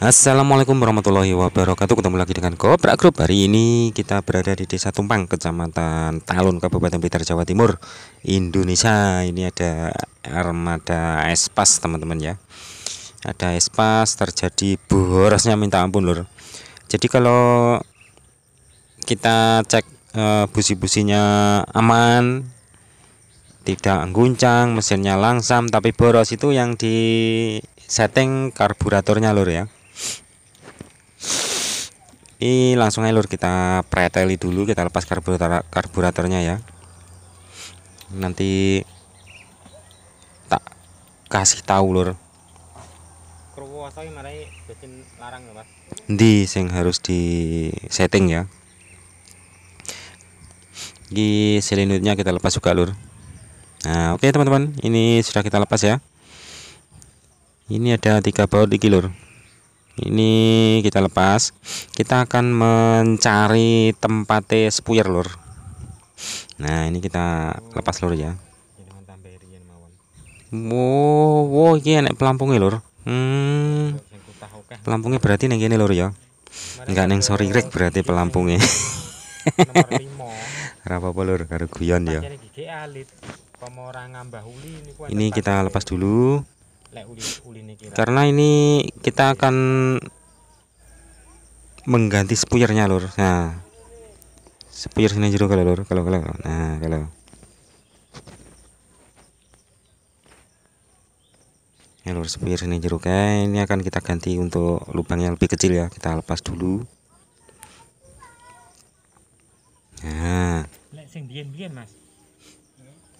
Assalamualaikum warahmatullahi wabarakatuh Ketemu lagi dengan Kopra Group Hari ini kita berada di desa Tumpang Kecamatan Talun Kabupaten Blitar Jawa Timur Indonesia Ini ada armada espas teman-teman ya Ada espas terjadi borosnya minta ampun lur Jadi kalau kita cek uh, busi-businya aman tidak guncang mesinnya langsam tapi boros itu yang di setting karburatornya lur ya ini langsung aja lur kita preteli dulu kita lepas karburator karburatornya ya nanti tak kasih tahu lur ya, di sing harus di setting ya di selinutnya kita lepas juga lur nah oke okay, teman-teman ini sudah kita lepas ya ini ada tiga baut iki lur ini kita lepas kita akan mencari tempat spuyer lur nah ini kita lepas lur ya wow wow ini enak pelampungnya lur hmm, pelampungnya berarti neng gini lur ya enggak neng sorry rek berarti pelampungnya Rapa pelur? karo guyon ya ini kita lepas dulu karena ini kita akan mengganti spuyernya lur nah sepuyer sini juga kalau lur kalau kalau nah kalau ya lur sepuyer sini jeruknya ini akan kita ganti untuk lubang yang lebih kecil ya kita lepas dulu nah sing mas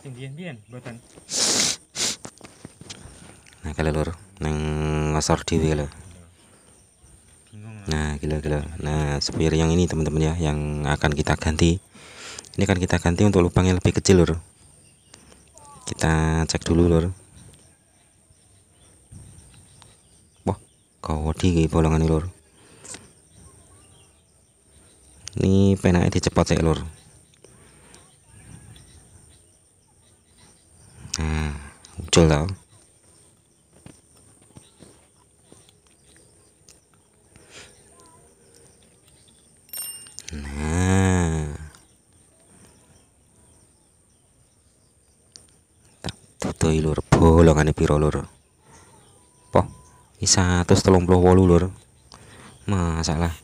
sing buatan nah kalau lur neng ngasor di kalau nah gila gila nah supir yang ini teman-teman ya yang akan kita ganti ini kan kita ganti untuk lubang yang lebih kecil lur kita cek dulu lur wah kau kawadi bolongan lur ini penaknya cepat cek lur nah muncul tau Nah. Tak tutuhi lur, bolongane piro lur? Po, 138 lur. Masalah.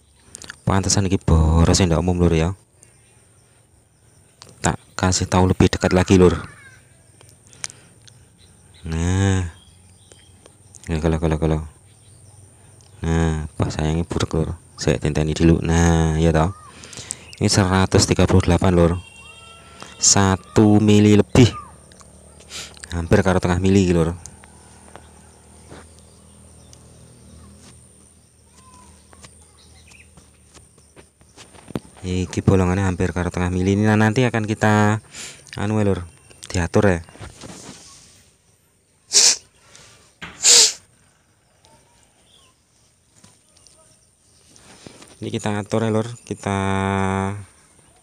Pantesan iki boros ndak umum lur ya. Tak kasih tahu lebih dekat lagi lur. Nah. Ya kalau kalau kalau. Nah, pas sayangnya buruk lur. Saya tenteni dulu. Nah, ya tau ini 138 lor 1 mili lebih hampir karo tengah mili lor iki bolongannya hampir karo tengah mili ini nah, nanti akan kita anu ya, lor diatur ya ini kita atur ya lor kita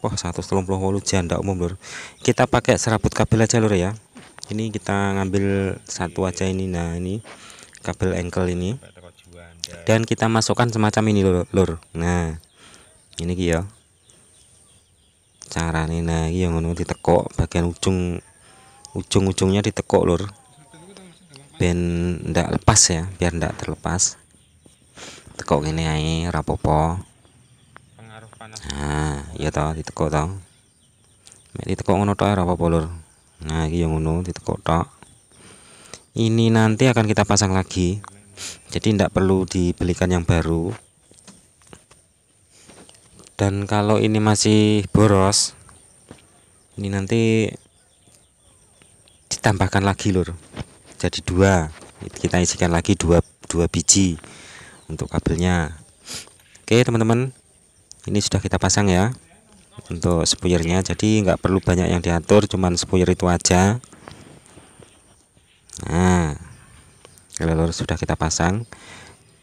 wah satu 138 janda umum lor kita pakai serabut kabel aja lor ya ini kita ngambil satu aja ini nah ini kabel engkel ini dan kita masukkan semacam ini lor, lor. nah ini ya caranya nah ini yang ditekuk bagian ujung ujung-ujungnya ditekok, lor ben ndak lepas ya biar ndak terlepas ditekuk ini ae rapopo Pengaruh panas. Nah, iya toh ditekuk toh. Mek ditekuk ngono toh ya, rapopo lur. Nah, iki yang ngono ditekuk toh Ini nanti akan kita pasang lagi. Jadi tidak perlu dibelikan yang baru. Dan kalau ini masih boros, ini nanti ditambahkan lagi lur. Jadi dua, kita isikan lagi dua dua biji untuk kabelnya oke teman-teman ini sudah kita pasang ya untuk spuyernya. jadi nggak perlu banyak yang diatur cuman spuyer itu aja nah lur sudah kita pasang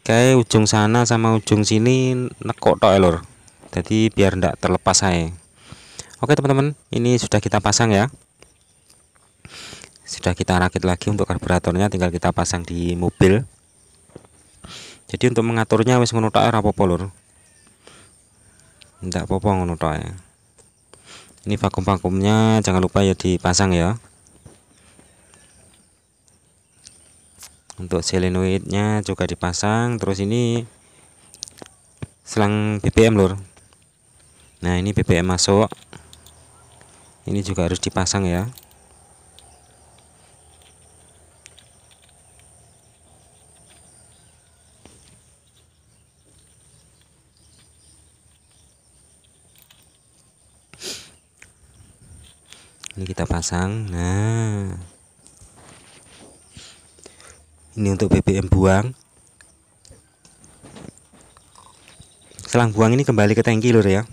kayak ujung sana sama ujung sini nekok tok ya, lor jadi biar ndak terlepas saya oke teman-teman ini sudah kita pasang ya sudah kita rakit lagi untuk karburatornya tinggal kita pasang di mobil jadi untuk mengaturnya wis ngono tok ora apa-apa lur ndak apa-apa ngono tok ya ini vakum-vakumnya jangan lupa ya dipasang ya untuk selenoidnya juga dipasang terus ini selang BBM lur nah ini BBM masuk ini juga harus dipasang ya ini kita pasang nah ini untuk BBM buang selang buang ini kembali ke tangki lur ya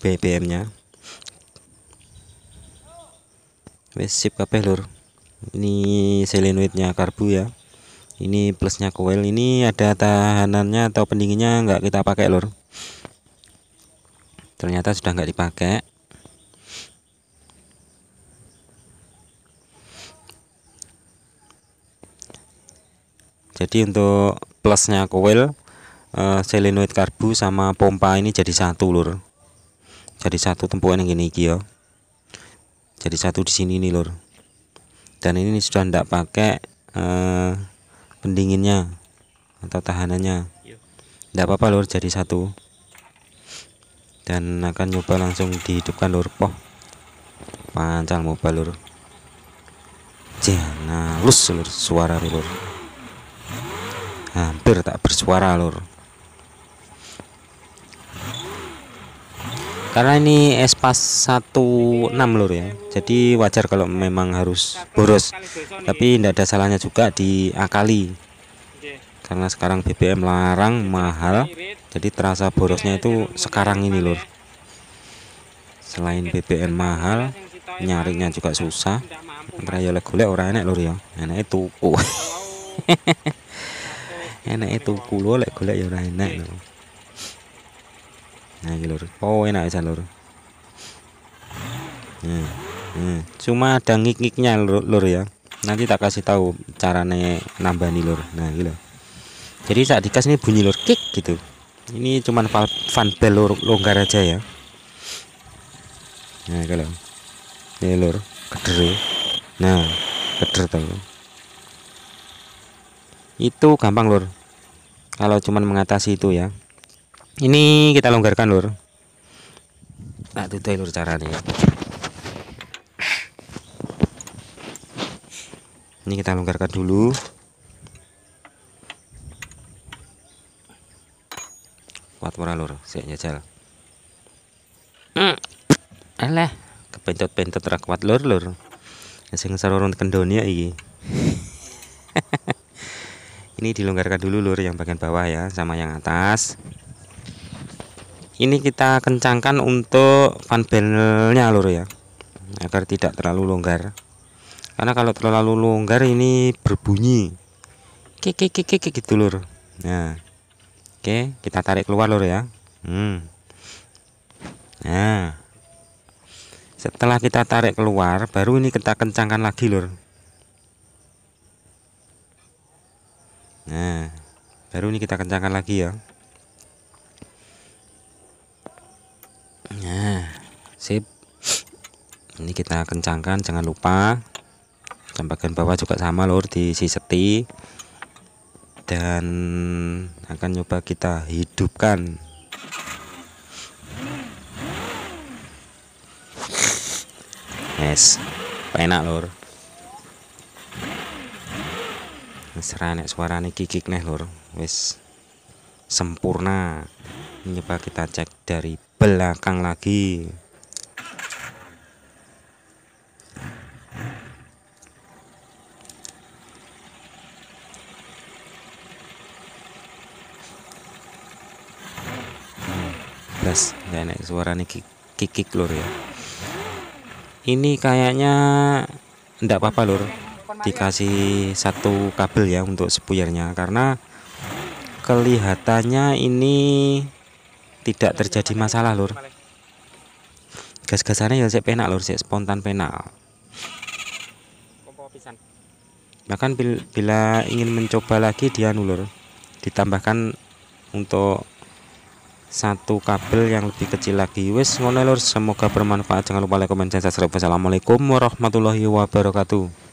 BBM nya wes sip kabeh lur ini selenoidnya karbu ya ini plusnya coil ini ada tahanannya atau pendinginnya enggak kita pakai lur ternyata sudah enggak dipakai jadi untuk plusnya coil uh, eh, selenoid karbu sama pompa ini jadi satu lur jadi satu tempuan yang gini iki jadi satu di sini nih lur dan ini sudah tidak pakai uh, pendinginnya atau tahanannya tidak iya. apa-apa lur jadi satu dan akan nyoba langsung dihidupkan lur poh pancal mobil lur jangan nah, lus lur suara lur hampir tak bersuara lor karena ini espas 16 lor ya jadi wajar kalau memang harus boros tapi tidak ada salahnya juga diakali karena sekarang BBM larang mahal jadi terasa borosnya itu sekarang ini lor selain BBM mahal nyarinya juga susah raya golek orangnya enak lur ya enak itu oh. enak itu kulo lek golek ya ora enak lho nah iki lur oh enak bisa lur nah, nah. cuma ada ngik-ngiknya lur, lur ya nanti tak kasih tahu carane nambah nih lur nah gitu jadi saat dikas ini bunyi lur kick gitu ini cuman fan bell lur, longgar aja ya nah kalau ini lur keder nah keder tuh itu gampang lur kalau cuman mengatasi itu ya ini kita longgarkan lur tak nah, tutup lur caranya ini kita longgarkan dulu kuat murah lur saya nyajal hmm. alah kepentot-pentot rakwat lur lur saya sarorong orang ya ini ini dilonggarkan dulu lur yang bagian bawah ya sama yang atas ini kita kencangkan untuk fan belnya lur ya agar tidak terlalu longgar karena kalau terlalu longgar ini berbunyi kek kek kek gitu lur nah oke kita tarik keluar lur ya hmm. nah setelah kita tarik keluar baru ini kita kencangkan lagi lur nah baru ini kita kencangkan lagi ya nah sip ini kita kencangkan jangan lupa dan bagian bawah juga sama lor diisi seti dan akan coba kita hidupkan yes enak lor seranek suarane kikik neh lur wis sempurna ini pak kita cek dari belakang lagi plus nggak enak suaranya kikik lur ya ini kayaknya ndak apa-apa lur dikasih satu kabel ya untuk sepuyernya karena kelihatannya ini tidak terjadi masalah lur gas-gasannya ya sih penak lur sih spontan penak bahkan bila ingin mencoba lagi dia nulur ditambahkan untuk satu kabel yang lebih kecil lagi wes ngono lur semoga bermanfaat jangan lupa like comment dan subscribe wassalamualaikum warahmatullahi wabarakatuh